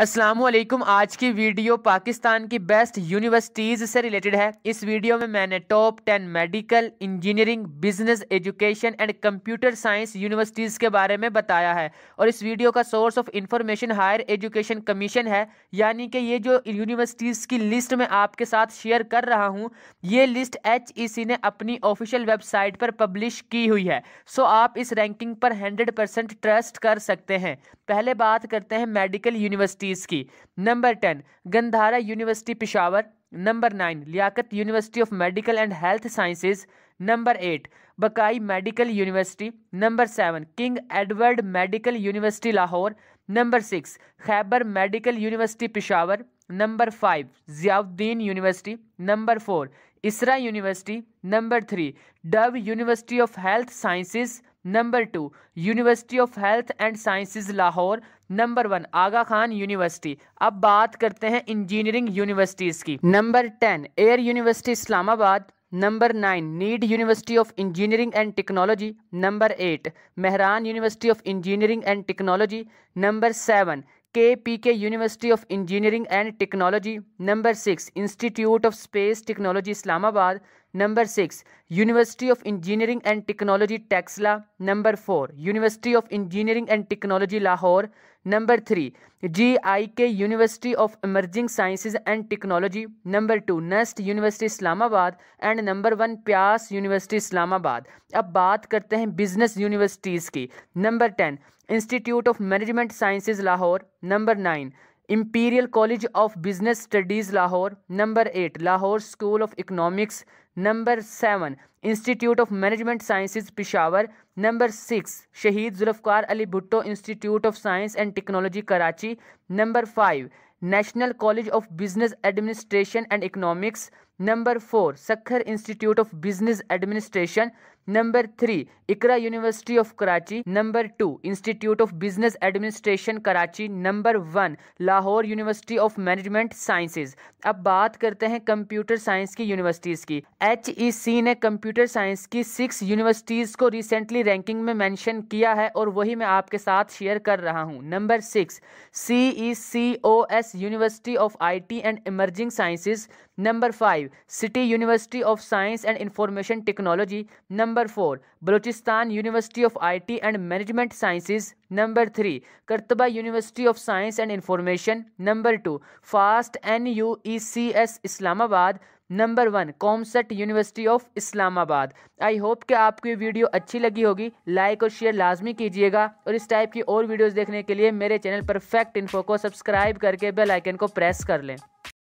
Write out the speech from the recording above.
असलम आज की वीडियो पाकिस्तान की बेस्ट यूनिवर्सिटीज़ से रिलेटेड है इस वीडियो में मैंने top ten medical engineering business education and computer science universities के बारे में बताया है और इस वीडियो का source of information higher education commission है यानी कि ये जो यूनिवर्सिटीज़ की लिस्ट मैं आपके साथ शेयर कर रहा हूँ ये लिस्ट एच ई सी ने अपनी ऑफिशियल वेबसाइट पर पब्लिश की हुई है सो आप इस रैंकिंग पर हंड्रेड परसेंट ट्रस्ट कर सकते हैं पहले बात करते हैं मेडिकल यूनिवर्सिटी सीरीज़ की number ten Gandhara university Peshawar number nine Liaquat university of medical and health sciences number eight Baqai medical university number seven king Edward medical university Lahore number six Khyber medical university Peshawar number five Ziauddin university number four Isra university number three Dow university of health sciences number two university of health and sciences Lahore number one Aga Khan university अब बात करते हैं engineering universities की number ten air university Islamabad number nine NED university of engineering and technology number eight Mehran university of engineering and technology number seven K P K university of engineering and technology number six institute of space technology Islamabad number six university of engineering and technology Taxila number four university of engineering and technology Lahore number three G I K university of emerging sciences and technology number two NUST university Islamabad and number one PIEAS university Islamabad अब बात करते हैं business universities की number ten institute of management sciences Lahore number nine imperial college of business studies lahore number 8 lahore school of economics number 7 institute of management sciences peshawar number 6 Shahid zulfkar ali bhutto institute of science and technology karachi number 5 national college of business administration and economics number four Sukkur institute of business administration number three Iqra university of Karachi number two institute of business administration Karachi number one Lahore university of management sciences अब बात करते हैं computer science की universities की H E C ने computer science की six universities को recently ranking में मैंशन किया है और वही मैं आपके साथ शेयर कर रहा हूँ number six C E C O S university of I T and emerging sciences number five city university of science and information technology number four Balochistan university of IT and management sciences number three Qurtuba university of science and information number two FAST N U C E S Islamabad number one COMSATS university of Islamabad I hope कि आपको ये video अच्छी लगी होगी like और share लाजमी कीजिएगा और इस टाइप की और वीडियोस देखने के लिए मेरे चैनल परफेक्ट इन्फो को सब्सक्राइब करके बेल आइकन को प्रेस कर लें